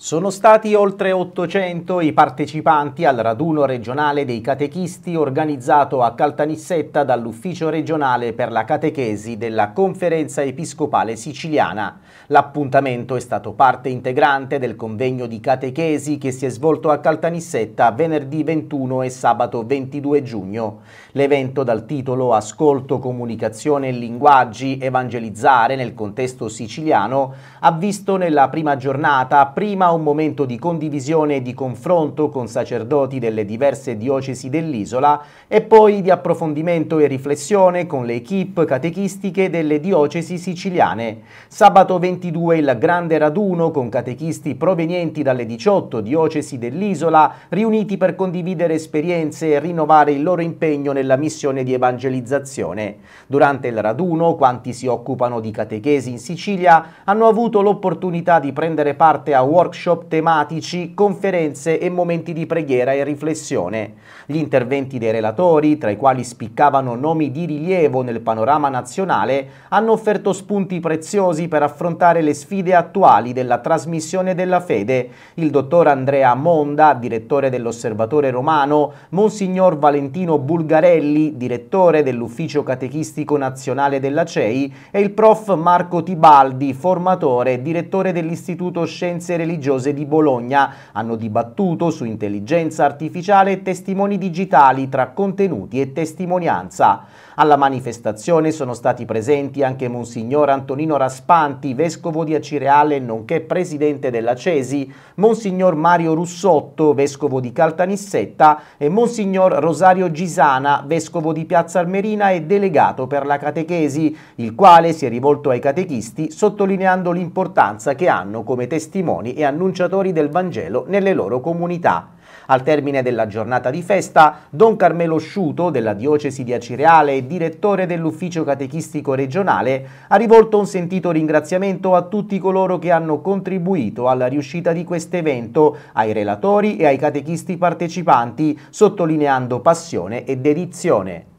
Sono stati oltre 800 i partecipanti al raduno regionale dei catechisti organizzato a Caltanissetta dall'Ufficio regionale per la catechesi della Conferenza Episcopale Siciliana. L'appuntamento è stato parte integrante del convegno di catechesi che si è svolto a Caltanissetta venerdì 21 e sabato 22 giugno. L'evento dal titolo Ascolto, comunicazione e linguaggi evangelizzare nel contesto siciliano ha visto nella prima giornata prima un momento di condivisione e di confronto con sacerdoti delle diverse diocesi dell'isola e poi di approfondimento e riflessione con le equip catechistiche delle diocesi siciliane. Sabato 22 il grande raduno con catechisti provenienti dalle 18 diocesi dell'isola riuniti per condividere esperienze e rinnovare il loro impegno nella missione di evangelizzazione. Durante il raduno quanti si occupano di catechesi in Sicilia hanno avuto l'opportunità di prendere parte a workshop workshop tematici, conferenze e momenti di preghiera e riflessione. Gli interventi dei relatori, tra i quali spiccavano nomi di rilievo nel panorama nazionale, hanno offerto spunti preziosi per affrontare le sfide attuali della trasmissione della fede. Il dottor Andrea Monda, direttore dell'Osservatore Romano, Monsignor Valentino Bulgarelli, direttore dell'Ufficio Catechistico Nazionale della CEI e il prof Marco Tibaldi, formatore e direttore dell'Istituto Scienze Religiose religiose di Bologna hanno dibattuto su intelligenza artificiale e testimoni digitali tra contenuti e testimonianza. Alla manifestazione sono stati presenti anche Monsignor Antonino Raspanti, vescovo di Acireale nonché presidente della CESI, Monsignor Mario Russotto, vescovo di Caltanissetta e Monsignor Rosario Gisana, vescovo di Piazza Almerina e delegato per la catechesi, il quale si è rivolto ai catechisti sottolineando l'importanza che hanno come testimoni e annunziatori annunciatori del Vangelo nelle loro comunità. Al termine della giornata di festa, Don Carmelo Sciuto, della diocesi di Acireale e direttore dell'ufficio catechistico regionale, ha rivolto un sentito ringraziamento a tutti coloro che hanno contribuito alla riuscita di questo evento, ai relatori e ai catechisti partecipanti, sottolineando passione e dedizione.